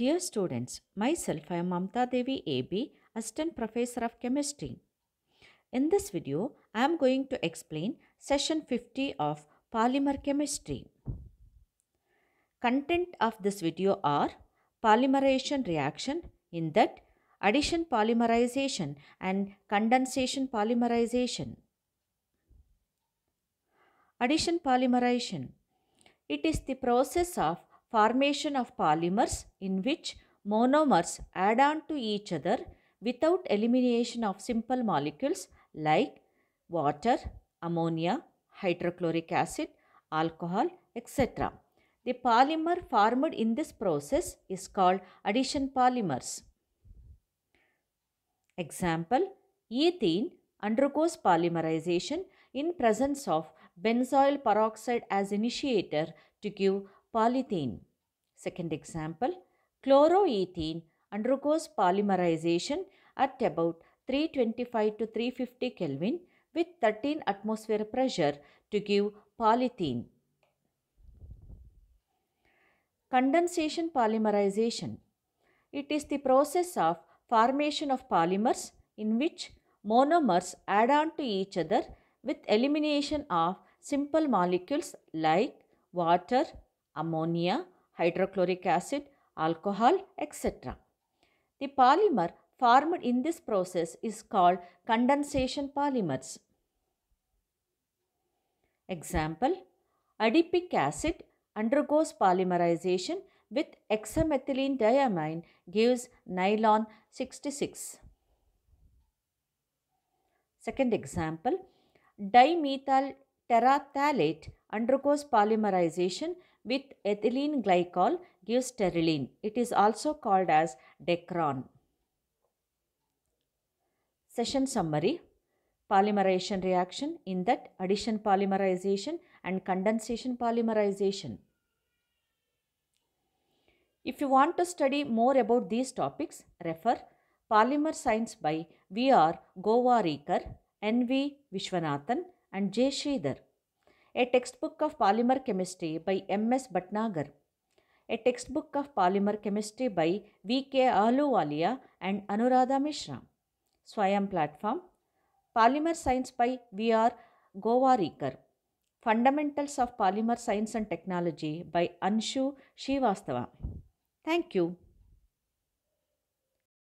Dear students, myself I am Mamta Devi AB, Assistant Professor of Chemistry. In this video, I am going to explain Session 50 of Polymer Chemistry. Content of this video are polymerization reaction in that addition polymerization and condensation polymerization. Addition polymerization. It is the process of formation of polymers in which monomers add on to each other without elimination of simple molecules like water, ammonia, hydrochloric acid, alcohol, etc. The polymer formed in this process is called addition polymers. Example, ethene undergoes polymerization in presence of benzoyl peroxide as initiator to give polythene. Second example, chloroethene undergoes polymerization at about 325 to 350 Kelvin with 13 atmosphere pressure to give polythene. Condensation polymerization. It is the process of formation of polymers in which monomers add on to each other with elimination of simple molecules like water, ammonia, hydrochloric acid, alcohol, etc. The polymer formed in this process is called condensation polymers. Example, adipic acid undergoes polymerization with hexamethylene diamine gives nylon 66. Second example, dimethyl terephthalate undergoes polymerization with ethylene glycol gives terylene. It is also called as Decron. Session summary Polymerization reaction in that addition polymerization and condensation polymerization. If you want to study more about these topics, refer Polymer Science by V.R. Govarikar, N.V. Vishwanathan and J. Sridhar. A Textbook of Polymer Chemistry by M.S. Bhatnagar. A Textbook of Polymer Chemistry by V.K. Ahluwalia and Anuradha Mishra. Swayam Platform. Polymer Science by V.R. Govarikar. Fundamentals of Polymer Science and Technology by Anshu Shivastava. Thank you.